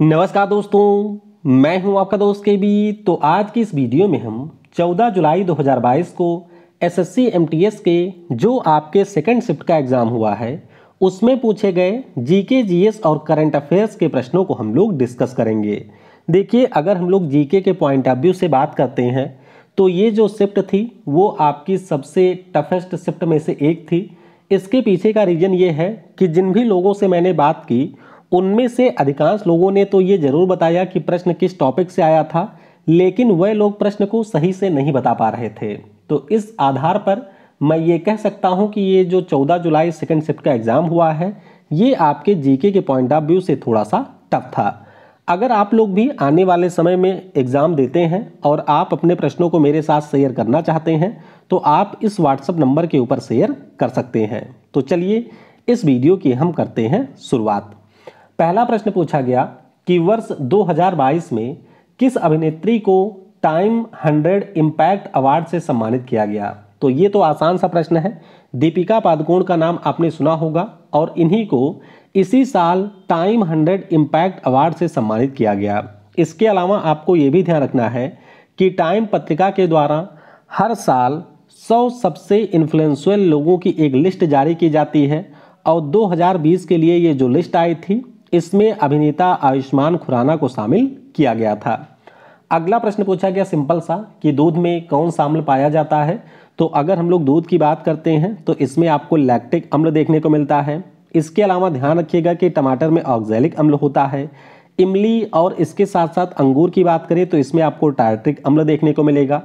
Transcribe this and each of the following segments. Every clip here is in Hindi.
नमस्कार दोस्तों मैं हूं आपका दोस्त के बी तो आज की इस वीडियो में हम 14 जुलाई 2022 को एसएससी एमटीएस के जो आपके सेकंड शिफ्ट का एग्ज़ाम हुआ है उसमें पूछे गए जीके जीएस और करंट अफेयर्स के प्रश्नों को हम लोग डिस्कस करेंगे देखिए अगर हम लोग जीके के पॉइंट ऑफ व्यू से बात करते हैं तो ये जो शिफ्ट थी वो आपकी सबसे टफेस्ट शिफ्ट में से एक थी इसके पीछे का रीज़न ये है कि जिन भी लोगों से मैंने बात की उनमें से अधिकांश लोगों ने तो ये जरूर बताया कि प्रश्न किस टॉपिक से आया था लेकिन वह लोग प्रश्न को सही से नहीं बता पा रहे थे तो इस आधार पर मैं ये कह सकता हूँ कि ये जो 14 जुलाई सेकेंड शिफ्ट का एग्ज़ाम हुआ है ये आपके जीके के पॉइंट ऑफ व्यू से थोड़ा सा टफ था अगर आप लोग भी आने वाले समय में एग्ज़ाम देते हैं और आप अपने प्रश्नों को मेरे साथ शेयर करना चाहते हैं तो आप इस व्हाट्सअप नंबर के ऊपर शेयर कर सकते हैं तो चलिए इस वीडियो की हम करते हैं शुरुआत पहला प्रश्न पूछा गया कि वर्ष 2022 में किस अभिनेत्री को टाइम 100 इम्पैक्ट अवार्ड से सम्मानित किया गया तो ये तो आसान सा प्रश्न है दीपिका पादुकोण का नाम आपने सुना होगा और इन्हीं को इसी साल टाइम 100 इम्पैक्ट अवार्ड से सम्मानित किया गया इसके अलावा आपको ये भी ध्यान रखना है कि टाइम पत्रिका के द्वारा हर साल 100 सबसे इन्फ्लुएंशियल लोगों की एक लिस्ट जारी की जाती है और 2020 के लिए ये जो लिस्ट आई थी इसमें अभिनेता आयुष्मान खुराना को शामिल किया गया था अगला प्रश्न पूछा गया सिंपल सा कि दूध में कौन सा अम्ल पाया जाता है तो अगर हम लोग दूध की बात करते हैं तो इसमें आपको लैक्टिक अम्ल देखने को मिलता है इसके अलावा ध्यान रखिएगा कि टमाटर में ऑक्जेलिक अम्ल होता है इमली और इसके साथ साथ अंगूर की बात करें तो इसमें आपको टार्ट्रिक अम्ल देखने को मिलेगा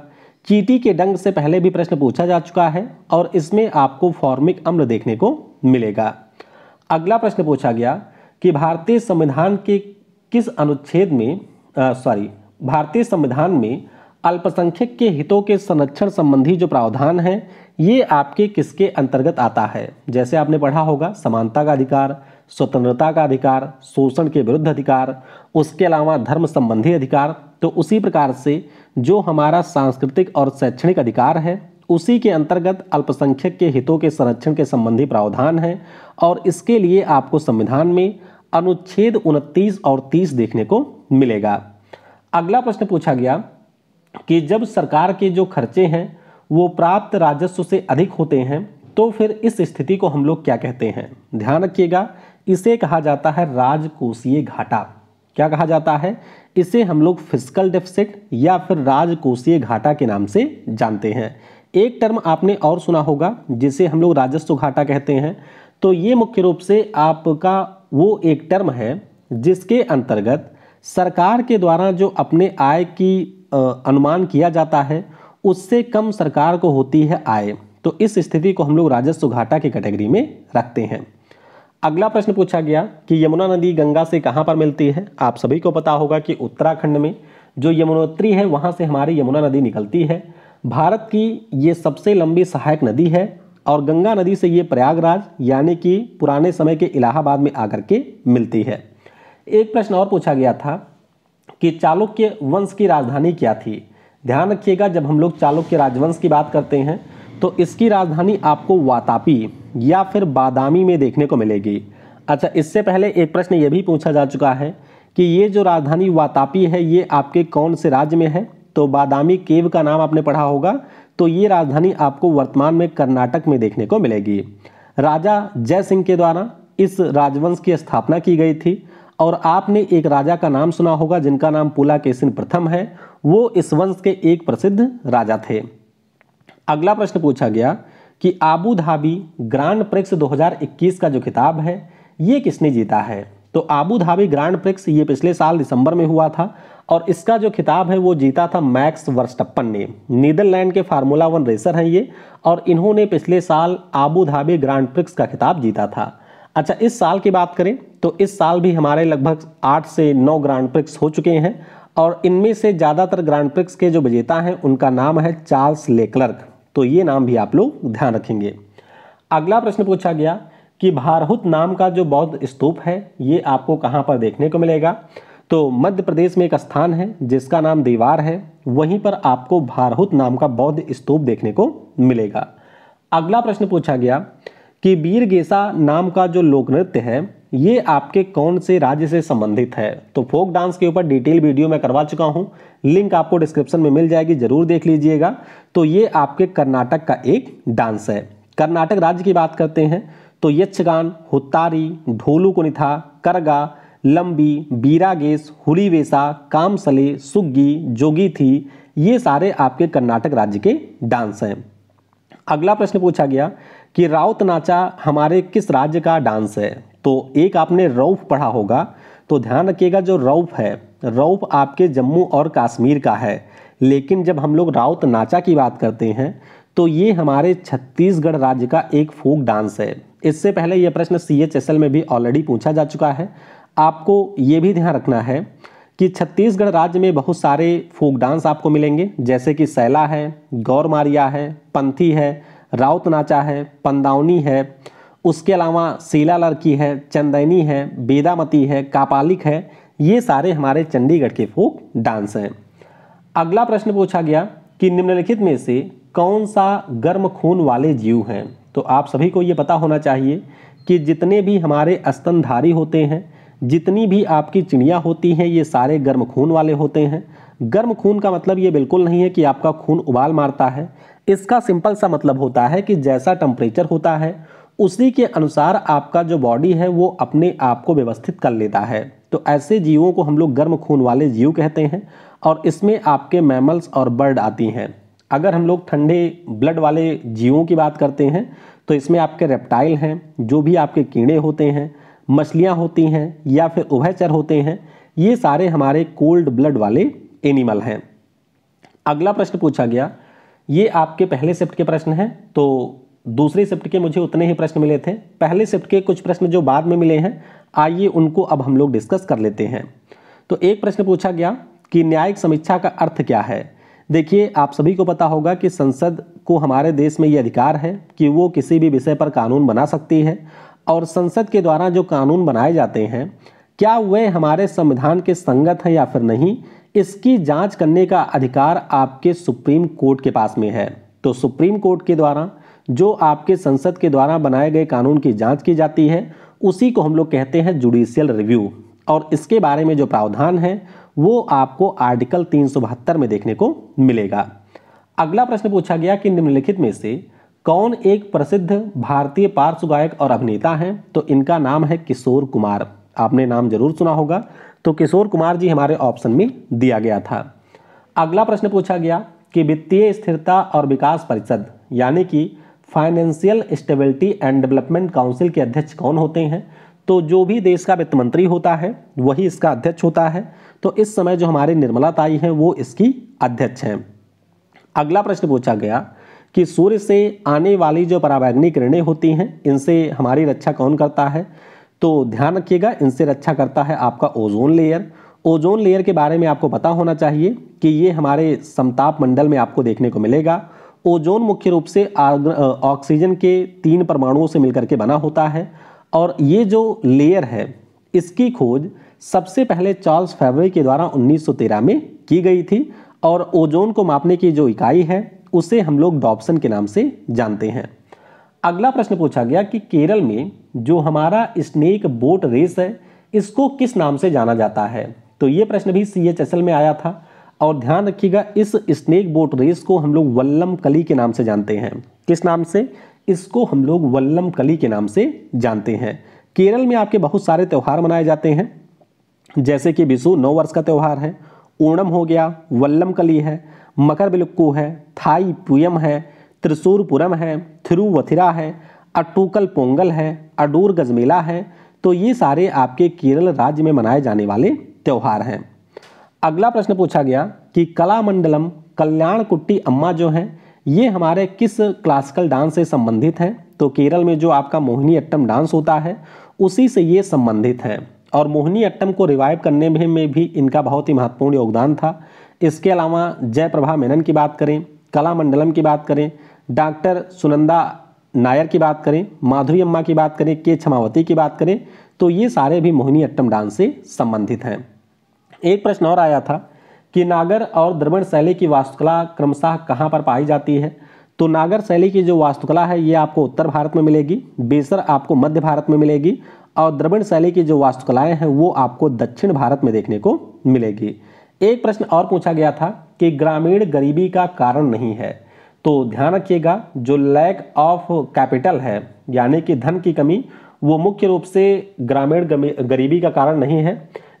चीटी के डंग से पहले भी प्रश्न पूछा जा चुका है और इसमें आपको फॉर्मिक अम्ल देखने को मिलेगा अगला प्रश्न पूछा गया कि भारतीय संविधान के किस अनुच्छेद में सॉरी भारतीय संविधान में अल्पसंख्यक के हितों के संरक्षण संबंधी जो प्रावधान हैं ये आपके किसके अंतर्गत आता है जैसे आपने पढ़ा होगा समानता का अधिकार स्वतंत्रता का अधिकार शोषण के विरुद्ध अधिकार उसके अलावा धर्म संबंधी अधिकार तो उसी प्रकार से जो हमारा सांस्कृतिक और शैक्षणिक अधिकार है उसी के अंतर्गत अल्पसंख्यक के हितों के संरक्षण के संबंधी प्रावधान हैं और इसके लिए आपको संविधान में अनुच्छेद उनतीस और तीस देखने को मिलेगा अगला प्रश्न पूछा गया कि जब सरकार के जो खर्चे हैं वो प्राप्त राजस्व से अधिक होते हैं तो फिर इस स्थिति को हम लोग क्या कहते हैं ध्यान रखिएगा इसे कहा जाता है राजकोषीय घाटा क्या कहा जाता है इसे हम लोग फिजिकल डेफिसिट या फिर राजकोषीय घाटा के नाम से जानते हैं एक टर्म आपने और सुना होगा जिसे हम लोग राजस्व घाटा कहते हैं तो ये मुख्य रूप से आपका वो एक टर्म है जिसके अंतर्गत सरकार के द्वारा जो अपने आय की अनुमान किया जाता है उससे कम सरकार को होती है आय तो इस स्थिति को हम लोग राजस्व घाटा की कैटेगरी में रखते हैं अगला प्रश्न पूछा गया कि यमुना नदी गंगा से कहाँ पर मिलती है आप सभी को पता होगा कि उत्तराखंड में जो यमुनोत्री है वहाँ से हमारी यमुना नदी निकलती है भारत की ये सबसे लंबी सहायक नदी है और गंगा नदी से ये प्रयागराज यानी कि पुराने समय के इलाहाबाद में आकर के मिलती है एक प्रश्न और पूछा गया था कि चालुक्य वंश की राजधानी क्या थी ध्यान रखिएगा जब हम लोग चालुक्य राजवंश की बात करते हैं तो इसकी राजधानी आपको वातापी या फिर बादामी में देखने को मिलेगी अच्छा इससे पहले एक प्रश्न ये भी पूछा जा चुका है कि ये जो राजधानी वातापी है ये आपके कौन से राज्य में है तो बादामी केव का नाम आपने पढ़ा होगा तो ये राजधानी आपको वर्तमान में कर्नाटक में देखने को मिलेगी राजा जय सिंह के द्वारा इस राजवंश की स्थापना की गई थी और आपने एक राजा का नाम सुना होगा जिनका नाम पुला केसिन प्रथम है वो इस वंश के एक प्रसिद्ध राजा थे अगला प्रश्न पूछा गया कि आबू धाबी ग्रांड प्रिक्स 2021 का जो खिताब है ये किसने जीता है तो आबू धाबी ग्रांड प्रिक्स ये पिछले साल दिसंबर में हुआ था और इसका जो खिताब है वो जीता था मैक्स वर्स्टप्पन ने नीदरलैंड के फार्मूला वन रेसर हैं ये और इन्होंने पिछले साल आबू धाबी ग्रांड प्रिक्स का खिताब जीता था अच्छा इस साल की बात करें तो इस साल भी हमारे लगभग आठ से नौ ग्रांड प्रिक्स हो चुके हैं और इनमें से ज़्यादातर ग्रांड प्रिक्स के जो विजेता हैं उनका नाम है चार्ल्स लेक्लर्क तो ये नाम भी आप लोग ध्यान रखेंगे अगला प्रश्न पूछा गया कि भारहुत नाम का जो बौद्ध स्तूप है ये आपको कहाँ पर देखने को मिलेगा तो मध्य प्रदेश में एक स्थान है जिसका नाम दीवार है वहीं पर आपको भारहुत नाम का बौद्ध स्तूप देखने को मिलेगा अगला प्रश्न पूछा गया कि बीर गेसा नाम का जो लोक नृत्य है ये आपके कौन से राज्य से संबंधित है तो फोक डांस के ऊपर डिटेल वीडियो मैं करवा चुका हूँ लिंक आपको डिस्क्रिप्शन में मिल जाएगी जरूर देख लीजिएगा तो ये आपके कर्नाटक का एक डांस है कर्नाटक राज्य की बात करते हैं तो यक्षगान हुतारी ढोलू कुनिथा करगा लंबी बीरागेस हुलीवेसा कामसले सुग्गी जोगी थी ये सारे आपके कर्नाटक राज्य के डांस हैं अगला प्रश्न पूछा गया कि राउत नाचा हमारे किस राज्य का डांस है तो एक आपने रऊफ पढ़ा होगा तो ध्यान रखिएगा जो रऊफ है रऊफ आपके जम्मू और कश्मीर का है लेकिन जब हम लोग राउत नाचा की बात करते हैं तो ये हमारे छत्तीसगढ़ राज्य का एक फोक डांस है इससे पहले यह प्रश्न सी एच एस एल में भी ऑलरेडी पूछा जा चुका है आपको ये भी ध्यान रखना है कि छत्तीसगढ़ राज्य में बहुत सारे फोक डांस आपको मिलेंगे जैसे कि सैला है गौर मारिया है पंथी है राउत नाचा है पंदावनी है उसके अलावा सीला लड़की है चंदैनी है बेदामती है कापालिक है ये सारे हमारे चंडीगढ़ के फोक डांस हैं अगला प्रश्न पूछा गया कि निम्नलिखित में से कौन सा गर्म खून वाले जीव हैं तो आप सभी को ये पता होना चाहिए कि जितने भी हमारे स्तनधारी होते हैं जितनी भी आपकी चिड़िया होती हैं ये सारे गर्म खून वाले होते हैं गर्म खून का मतलब ये बिल्कुल नहीं है कि आपका खून उबाल मारता है इसका सिंपल सा मतलब होता है कि जैसा टेम्परेचर होता है उसी के अनुसार आपका जो बॉडी है वो अपने आप को व्यवस्थित कर लेता है तो ऐसे जीवों को हम लोग गर्म खून वाले जीव कहते हैं और इसमें आपके मैमल्स और बर्ड आती हैं अगर हम लोग ठंडे ब्लड वाले जीवों की बात करते हैं तो इसमें आपके रेप्टाइल हैं जो भी आपके कीड़े होते हैं मछलियाँ होती हैं या फिर उभयचर होते हैं ये सारे हमारे कोल्ड ब्लड वाले एनिमल हैं अगला प्रश्न पूछा गया ये आपके पहले शिफ्ट के प्रश्न हैं तो दूसरे शिफ्ट के मुझे उतने ही प्रश्न मिले थे पहले शिफ्ट के कुछ प्रश्न जो बाद में मिले हैं आइए उनको अब हम लोग डिस्कस कर लेते हैं तो एक प्रश्न पूछा गया कि न्यायिक समीक्षा का अर्थ क्या है देखिए आप सभी को पता होगा कि संसद को हमारे देश में ये अधिकार है कि वो किसी भी विषय पर कानून बना सकती है और संसद के द्वारा जो कानून बनाए जाते हैं क्या वे हमारे संविधान के संगत हैं या फिर नहीं इसकी जांच करने का अधिकार आपके सुप्रीम कोर्ट के पास में है तो सुप्रीम कोर्ट के द्वारा जो आपके संसद के द्वारा बनाए गए कानून की जांच की जाती है उसी को हम लोग कहते हैं जुडिशियल रिव्यू और इसके बारे में जो प्रावधान है वो आपको आर्टिकल तीन में देखने को मिलेगा अगला प्रश्न पूछा गया कि निम्नलिखित में से कौन एक प्रसिद्ध भारतीय पार्श्व गायक और अभिनेता हैं तो इनका नाम है किशोर कुमार आपने नाम जरूर सुना होगा तो किशोर कुमार जी हमारे ऑप्शन में दिया गया था अगला प्रश्न पूछा गया कि वित्तीय स्थिरता और विकास परिषद यानी कि financial stability and development council के अध्यक्ष कौन होते हैं तो जो भी देश का वित्त मंत्री होता है वही इसका अध्यक्ष होता है तो इस समय जो हमारे निर्मला ताई हैं वो इसकी अध्यक्ष हैं अगला प्रश्न पूछा गया कि सूर्य से आने वाली जो परावैग्नि किरणें होती हैं इनसे हमारी रक्षा कौन करता है तो ध्यान रखिएगा इनसे रक्षा करता है आपका ओजोन लेयर ओजोन लेयर के बारे में आपको पता होना चाहिए कि ये हमारे समताप मंडल में आपको देखने को मिलेगा ओजोन मुख्य रूप से ऑक्सीजन के तीन परमाणुओं से मिलकर के बना होता है और ये जो लेयर है इसकी खोज सबसे पहले चार्ल्स फेबरी के द्वारा 1913 में की गई थी और ओजोन को मापने की जो इकाई है उसे हम लोग डॉप्सन के नाम से जानते हैं अगला प्रश्न पूछा गया कि केरल में जो हमारा स्नेक बोट रेस है इसको किस नाम से जाना जाता है तो ये प्रश्न भी सी में आया था और ध्यान रखिएगा इस स्नेक बोट रेस को हम लोग वल्लम कली के नाम से जानते हैं किस नाम से इसको हम लोग वल्लम कली के नाम से जानते हैं केरल में आपके बहुत सारे त्यौहार मनाए जाते हैं जैसे कि विशु नौ वर्ष का त्यौहार है ओणम हो गया वल्लम कली है मकर बिलुक्कू है थाई पुयम है त्रिशूरपुरम है थिरुवथिरा है अटूकल पोंगल है अडूर गजमेला है तो ये सारे आपके केरल राज्य में मनाए जाने वाले त्यौहार हैं अगला प्रश्न पूछा गया कि कलामंडलम कल्याण कुट्टी अम्मा जो हैं ये हमारे किस क्लासिकल डांस से संबंधित हैं तो केरल में जो आपका मोहिनी अट्टम डांस होता है उसी से ये संबंधित है और मोहिनी अट्टम को रिवाइव करने में, में भी इनका बहुत ही महत्वपूर्ण योगदान था इसके अलावा जयप्रभा मेनन की बात करें कला मंडलम की बात करें डॉक्टर सुनंदा नायर की बात करें माधुरी अम्मा की बात करें के क्षमावती की बात करें तो ये सारे भी मोहिनी अट्टम डांस से संबंधित हैं एक प्रश्न और आया था कि नागर और द्रविड़ शैली की वास्तुकला क्रमशः कहाँ पर पाई जाती है तो नागर शैली की जो वास्तुकला है ये आपको उत्तर भारत में मिलेगी बेसर आपको मध्य भारत में मिलेगी और द्रविड़ शैली की जो वास्तुकलाएं हैं वो आपको दक्षिण भारत में देखने को मिलेगी एक प्रश्न और पूछा गया था कि ग्रामीण गरीबी का कारण नहीं है तो ध्यान रखिएगा जो लैक ऑफ कैपिटल है यानी कि धन की कमी वो मुख्य रूप से ग्रामीण गरीबी का कारण नहीं है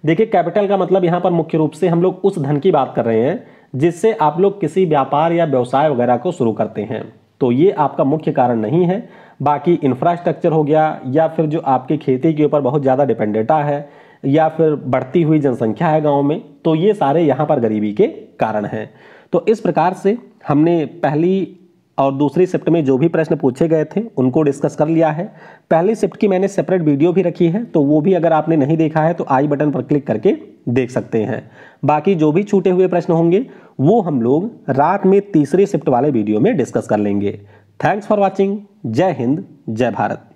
देखिए कैपिटल का मतलब यहाँ पर मुख्य रूप से हम लोग उस धन की बात कर रहे हैं जिससे आप लोग किसी व्यापार या व्यवसाय वगैरह को शुरू करते हैं तो ये आपका मुख्य कारण नहीं है बाकी इंफ्रास्ट्रक्चर हो गया या फिर जो आपके खेती के ऊपर बहुत ज़्यादा डिपेंडेटा है या फिर बढ़ती हुई जनसंख्या है गाँव में तो ये सारे यहाँ पर गरीबी के कारण हैं तो इस प्रकार से हमने पहली और दूसरी शिफ्ट में जो भी प्रश्न पूछे गए थे उनको डिस्कस कर लिया है पहली शिफ्ट की मैंने सेपरेट वीडियो भी रखी है तो वो भी अगर आपने नहीं देखा है तो आई बटन पर क्लिक करके देख सकते हैं बाकी जो भी छूटे हुए प्रश्न होंगे वो हम लोग रात में तीसरी शिफ्ट वाले वीडियो में डिस्कस कर लेंगे थैंक्स फॉर वॉचिंग जय हिंद जय भारत